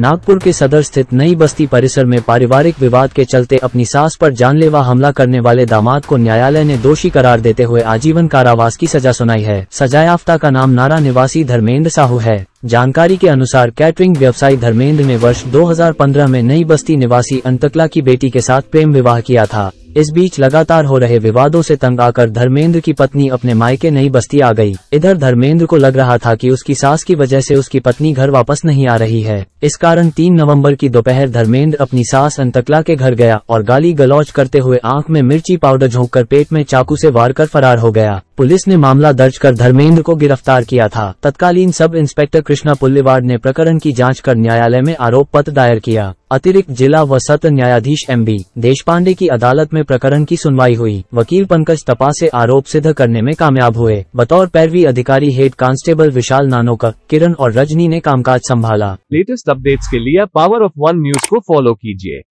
नागपुर के सदर स्थित नई बस्ती परिसर में पारिवारिक विवाद के चलते अपनी सास पर जानलेवा हमला करने वाले दामाद को न्यायालय ने दोषी करार देते हुए आजीवन कारावास की सजा सुनाई है सजायाफ्ता का नाम नारा निवासी धर्मेंद्र साहू है जानकारी के अनुसार कैटरिंग व्यवसायी धर्मेंद्र ने वर्ष 2015 में नई बस्ती निवासी अंतकला की बेटी के साथ प्रेम विवाह किया था इस बीच लगातार हो रहे विवादों से तंग आकर धर्मेंद्र की पत्नी अपने मायके नई बस्ती आ गई इधर धर्मेंद्र को लग रहा था कि उसकी सास की वजह से उसकी पत्नी घर वापस नहीं आ रही है इस कारण तीन नवंबर की दोपहर धर्मेंद्र अपनी सास अंतकला के घर गया और गाली गलौज करते हुए आँख में मिर्ची पाउडर झोंक कर पेट में चाकू ऐसी वार कर फरार हो गया पुलिस ने मामला दर्ज कर धर्मेंद्र को गिरफ्तार किया था तत्कालीन सब इंस्पेक्टर कृष्णा पुल्लेवाड़ ने प्रकरण की जांच कर न्यायालय में आरोप पत्र दायर किया अतिरिक्त जिला व सत्र न्यायाधीश एम बी देश पांडे की अदालत में प्रकरण की सुनवाई हुई वकील पंकज तपा से आरोप सिद्ध करने में कामयाब हुए बतौर पैरवी अधिकारी हेड कांस्टेबल विशाल नानोकर किरण और रजनी ने कामकाज संभाला लेटेस्ट अपडेट्स के लिए पावर ऑफ वन न्यूज को फॉलो कीजिए